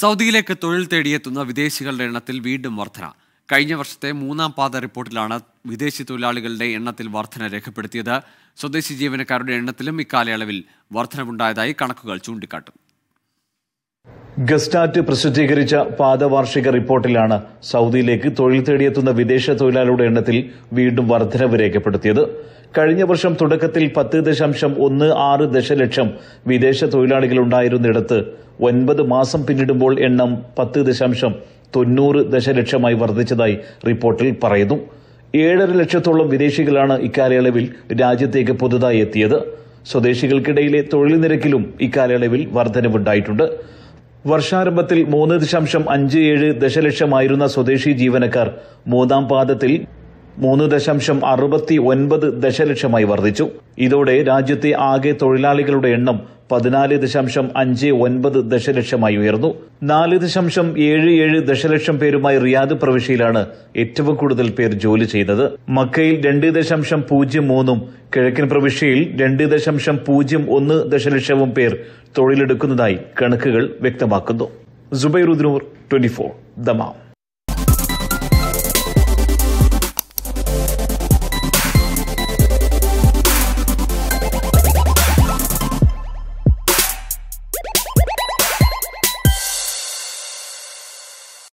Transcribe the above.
സൗദിയിലേക്ക് തൊഴിൽ തേടിയെത്തുന്ന വിദേശികളുടെ എണ്ണത്തിൽ വീണ്ടും വർധന കഴിഞ്ഞ വർഷത്തെ മൂന്നാം പാത റിപ്പോർട്ടിലാണ് വിദേശി തൊഴിലാളികളുടെ എണ്ണത്തിൽ വർധന രേഖപ്പെടുത്തിയത് സ്വദേശി ജീവനക്കാരുടെ എണ്ണത്തിലും ഇക്കാലയളവിൽ വർധനവുണ്ടായതായി കണക്കുകൾ ചൂണ്ടിക്കാട്ടും ഗസ്റ്റാറ്റ് പ്രസിദ്ധീകരിച്ച പാദവാർഷിക റിപ്പോർട്ടിലാണ് സൗദിയിലേക്ക് തൊഴിൽ തേടിയെത്തുന്ന വിദേശ തൊഴിലാളികളുടെ എണ്ണത്തിൽ വീണ്ടും വർധനവ് രേഖപ്പെടുത്തിയത് കഴിഞ്ഞ വർഷം തുടക്കത്തിൽ പത്ത് ദശാംശം ഒന്ന് ആറ് ദശലക്ഷം വിദേശ ഉണ്ടായിരുന്നിടത്ത് ഒൻപത് മാസം പിന്നിടുമ്പോൾ എണ്ണം പത്ത് ദശാംശം തൊണ്ണൂറ് ദശലക്ഷമായി വർദ്ധിച്ചതായി റിപ്പോർട്ടിൽ പറയുന്നു ഏഴര ലക്ഷത്തോളം വിദേശികളാണ് ഇക്കാലയളവിൽ രാജ്യത്തേക്ക് പുതുതായി എത്തിയത് സ്വദേശികൾക്കിടയിലെ തൊഴിൽ നിരക്കിലും ഇക്കാലയളവിൽ വർധനവുണ്ടായിട്ടുണ്ട് വർഷാരംഭത്തിൽ മൂന്ന് ദശാംശം അഞ്ച് ഏഴ് ദശലക്ഷമായിരുന്ന സ്വദേശി ജീവനക്കാർ മൂന്നാം പാദത്തിൽ മൂന്ന് ദശാംശം അറുപത്തി ഒൻപത് ദശലക്ഷമായി വർദ്ധിച്ചു ഇതോടെ രാജ്യത്തെ ആകെ തൊഴിലാളികളുടെ എണ്ണം പതിനാല് ദശാംശം അഞ്ച് ഒൻപത് ദശലക്ഷമായി ഉയർന്നു നാല് ദശാംശം ഏഴ് ഏഴ് ദശലക്ഷം പേരുമായി റിയാദ് പ്രവിശ്യയിലാണ് ഏറ്റവും കൂടുതൽ പേർ ജോലി ചെയ്തത് മക്കയിൽ രണ്ട് ദശാംശം പൂജ്യം മൂന്നും കിഴക്കൻ പ്രവിശ്യയിൽ രണ്ട് ദശാംശം പൂജ്യം ഒന്ന് ദശലക്ഷവും പേർ തൊഴിലെടുക്കുന്നതായി കണക്കുകൾ വ്യക്തമാക്കുന്നു ജുബൈറുദ്നൂർ ട്വന്റി ഫോർ ദമാം